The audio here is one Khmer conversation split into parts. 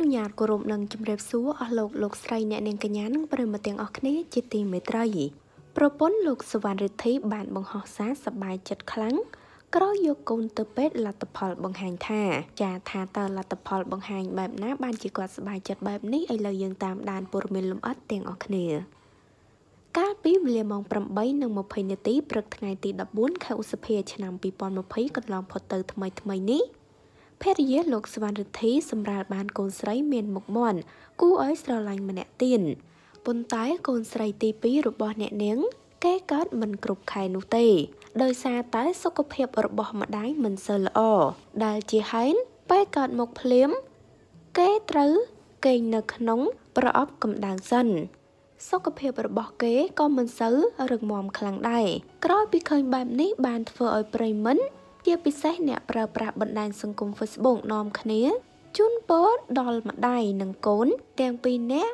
នុញ្ញាតគោរពនិងជម្រាបសួរអស់លោកលោកស្រីអ្នកនាងកញ្ញានិងប្រិមត្តទាំងអស់គ្នា ជាទីមេត្រីប្រពន្ធលោកសវណ្ណរិទ្ធី បានបង្ហោះសារសប្បាយចិត្តខ្លាំងក្រោយយកកូនទៅពេទ្យលទ្ធផលបង្ហាញថា ចាថាតើលទ្ធផល បង្ហាញបែបណាបានជាគាត់សប្បាយចិត្តបែបនេះឥឡូវយើងតាមដានព័ត៌មានលម្អិតទាំងអស់គ្នាកាលពីវេលាម៉ោង8:20នាទីព្រឹកថ្ងៃទី14ខែឧសភាឆ្នាំ2020កន្លងផុតទៅថ្មីថ្មីនេះភរិយាលោកស្វណ្ណរិទ្ធីសម្រាលបាន កូនស្រីមានមុខមាន់គូឲ្យស្រឡាញ់ម្នាក់ទៀតប៉ុន្តែ កូនស្រីទី2របស់ អ្នកនាង គេកើតមិនគ្រប់ខែនោះទេដោយសារតែសុខភាពរបស់ម្ដាយមិនសូវល្អដែលជាហេតុពេលកើតមកភ្លាមគេត្រូវគេងនៅក្នុងប្រអប់កម្ដៅសិនសុខភាពរបស់ គេក៏មិនសូវរឹងមាំខ្លាំងដែរក្រោយពីឃើញបែបនេះបានធ្វើឲ្យប្រិមិត្តជាពិសេសអ្នកប្រើប្រាស់បណ្ដាញសង្គម Facebook នាំគ្នាជូនពរដល់ម្ដាយនិងកូនទាំងពីរនាក់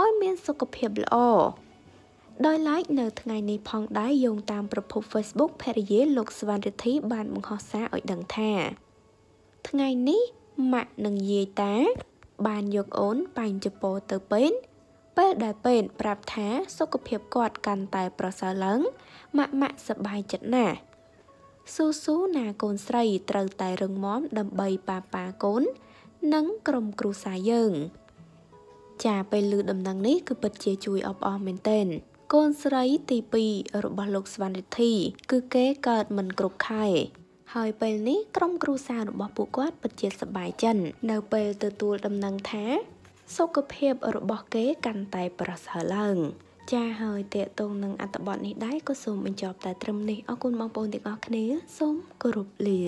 ឲ្យមានសុខភាពល្អដោយឡែកនៅថ្ងៃនេះផងដែរយោងតាមប្រភព Facebook ភរិយាលោកសវណ្ណរិទ្ធីបានបង្ហោះសារឲ្យដឹងថាថ្ងៃនេះម៉ាក់និងយាយតា បានយកអូនបាញ់ជប៉ុទៅពេទ្យពេលដែលពេទ្យប្រាប់ថាសុខភាពគាត់កាន់តែប្រសើរឡើងម៉ាក់ម៉ាក់សប្បាយចិត្តណាស់ស៊ូស៊ូណាកូនស្រីត្រូវតែរឹងមាំដើម្បីប៉ាប៉ាកូន និងក្រុមគ្រួសារយើង ចាពេលឮដំណឹងនេះគឺពិតជាជួយអបអរមែនទែនកូនស្រីទី2របស់លោកស្វណ្ណរិទ្ធីគឺគេកើតមិនគ្រប់ខែហើយពេលនេះក្រុមគ្រួសាររបស់ពួកគាត់ពិតជាសប្បាយចិននៅ ពេលទទួលដំណឹងថាសុខភាពរបស់គេកាន់តែប្រសើរឡើងចាហើយតេតងនឹងអត្តបទនេះដែរក៏សូមបញ្ចប់តែត្រឹមនេះអរគុណបងប្អូនទាំងអស់គ្នាសូមគោរពលា